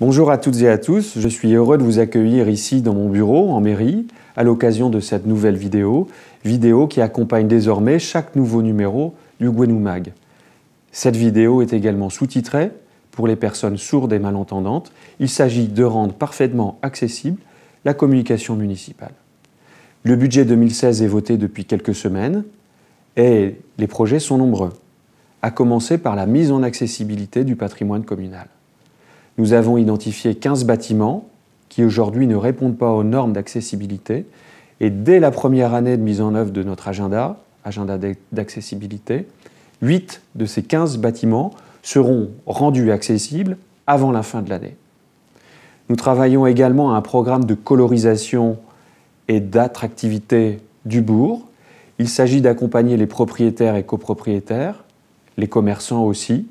Bonjour à toutes et à tous, je suis heureux de vous accueillir ici dans mon bureau en mairie à l'occasion de cette nouvelle vidéo, vidéo qui accompagne désormais chaque nouveau numéro du Gwenumag. Cette vidéo est également sous-titrée pour les personnes sourdes et malentendantes. Il s'agit de rendre parfaitement accessible la communication municipale. Le budget 2016 est voté depuis quelques semaines et les projets sont nombreux, à commencer par la mise en accessibilité du patrimoine communal. Nous avons identifié 15 bâtiments qui aujourd'hui ne répondent pas aux normes d'accessibilité. Et dès la première année de mise en œuvre de notre agenda, agenda d'accessibilité, 8 de ces 15 bâtiments seront rendus accessibles avant la fin de l'année. Nous travaillons également à un programme de colorisation et d'attractivité du bourg. Il s'agit d'accompagner les propriétaires et copropriétaires, les commerçants aussi,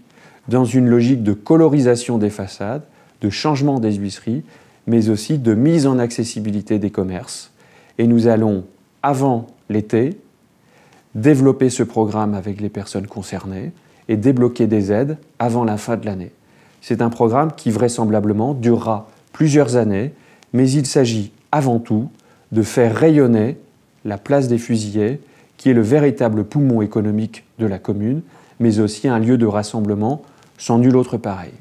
dans une logique de colorisation des façades, de changement des huisseries, mais aussi de mise en accessibilité des commerces. Et nous allons, avant l'été, développer ce programme avec les personnes concernées et débloquer des aides avant la fin de l'année. C'est un programme qui vraisemblablement durera plusieurs années, mais il s'agit avant tout de faire rayonner la place des fusillés, qui est le véritable poumon économique de la commune, mais aussi un lieu de rassemblement sans nul autre pareil.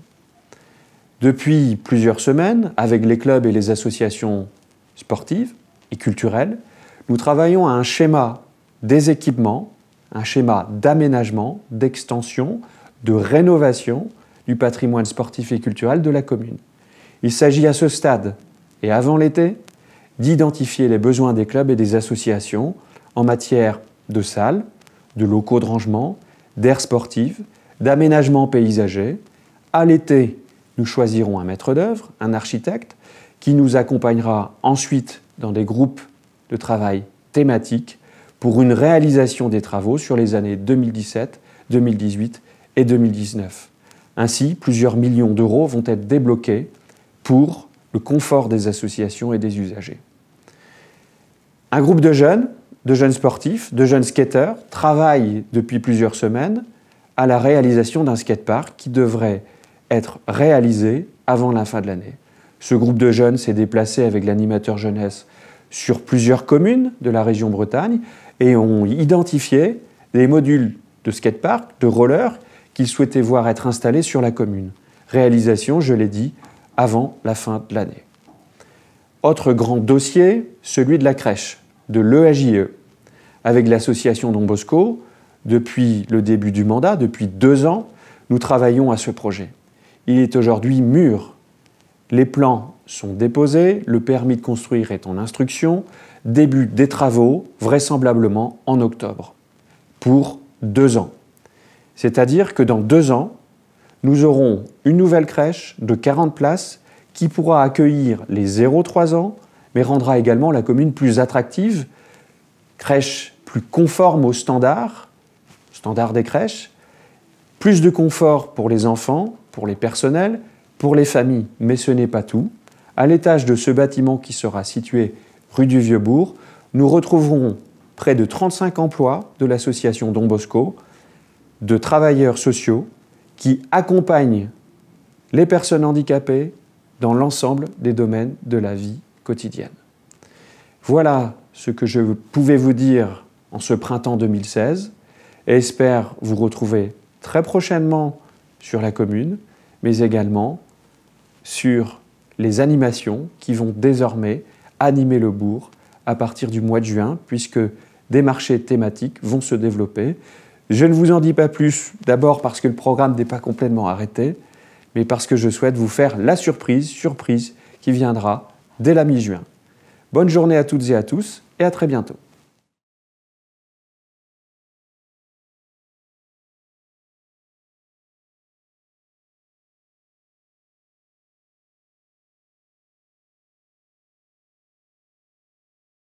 Depuis plusieurs semaines, avec les clubs et les associations sportives et culturelles, nous travaillons à un schéma des équipements, un schéma d'aménagement, d'extension, de rénovation du patrimoine sportif et culturel de la commune. Il s'agit à ce stade et avant l'été d'identifier les besoins des clubs et des associations en matière de salles, de locaux de rangement, d'aires sportives d'aménagement paysager. À l'été, nous choisirons un maître d'œuvre, un architecte, qui nous accompagnera ensuite dans des groupes de travail thématiques pour une réalisation des travaux sur les années 2017, 2018 et 2019. Ainsi, plusieurs millions d'euros vont être débloqués pour le confort des associations et des usagers. Un groupe de jeunes, de jeunes sportifs, de jeunes skateurs, travaille depuis plusieurs semaines à la réalisation d'un skatepark qui devrait être réalisé avant la fin de l'année. Ce groupe de jeunes s'est déplacé avec l'animateur jeunesse sur plusieurs communes de la région Bretagne et ont identifié des modules de skatepark, de roller, qu'ils souhaitaient voir être installés sur la commune. Réalisation, je l'ai dit, avant la fin de l'année. Autre grand dossier, celui de la crèche, de l'EAJE. Avec l'association Don Bosco, depuis le début du mandat, depuis deux ans, nous travaillons à ce projet. Il est aujourd'hui mûr. Les plans sont déposés, le permis de construire est en instruction, début des travaux, vraisemblablement en octobre, pour deux ans. C'est-à-dire que dans deux ans, nous aurons une nouvelle crèche de 40 places qui pourra accueillir les 0-3 ans, mais rendra également la commune plus attractive, crèche plus conforme aux standards, des crèches, plus de confort pour les enfants, pour les personnels, pour les familles, mais ce n'est pas tout. À l'étage de ce bâtiment qui sera situé rue du Vieux-Bourg, nous retrouverons près de 35 emplois de l'association Don Bosco, de travailleurs sociaux qui accompagnent les personnes handicapées dans l'ensemble des domaines de la vie quotidienne. Voilà ce que je pouvais vous dire en ce printemps 2016 et espère vous retrouver très prochainement sur la commune, mais également sur les animations qui vont désormais animer le bourg à partir du mois de juin, puisque des marchés thématiques vont se développer. Je ne vous en dis pas plus, d'abord parce que le programme n'est pas complètement arrêté, mais parce que je souhaite vous faire la surprise, surprise qui viendra dès la mi-juin. Bonne journée à toutes et à tous, et à très bientôt.